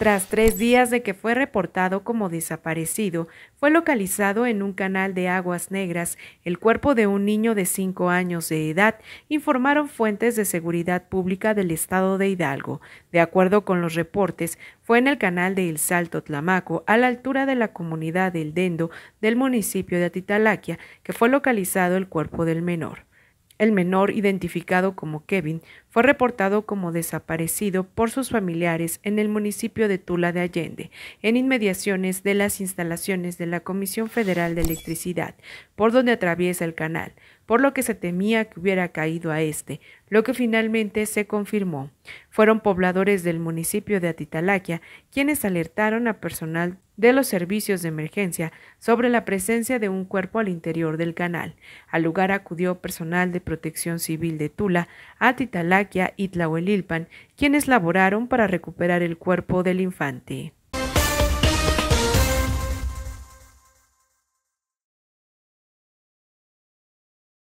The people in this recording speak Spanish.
Tras tres días de que fue reportado como desaparecido, fue localizado en un canal de aguas negras el cuerpo de un niño de cinco años de edad, informaron fuentes de seguridad pública del estado de Hidalgo. De acuerdo con los reportes, fue en el canal de El Salto Tlamaco, a la altura de la comunidad del Dendo del municipio de Atitalaquia, que fue localizado el cuerpo del menor. El menor, identificado como Kevin, fue reportado como desaparecido por sus familiares en el municipio de Tula de Allende, en inmediaciones de las instalaciones de la Comisión Federal de Electricidad, por donde atraviesa el canal por lo que se temía que hubiera caído a este, lo que finalmente se confirmó. Fueron pobladores del municipio de Atitalaquia quienes alertaron a personal de los servicios de emergencia sobre la presencia de un cuerpo al interior del canal. Al lugar acudió personal de protección civil de Tula, Atitalaquia y Tlahuelilpan, quienes laboraron para recuperar el cuerpo del infante.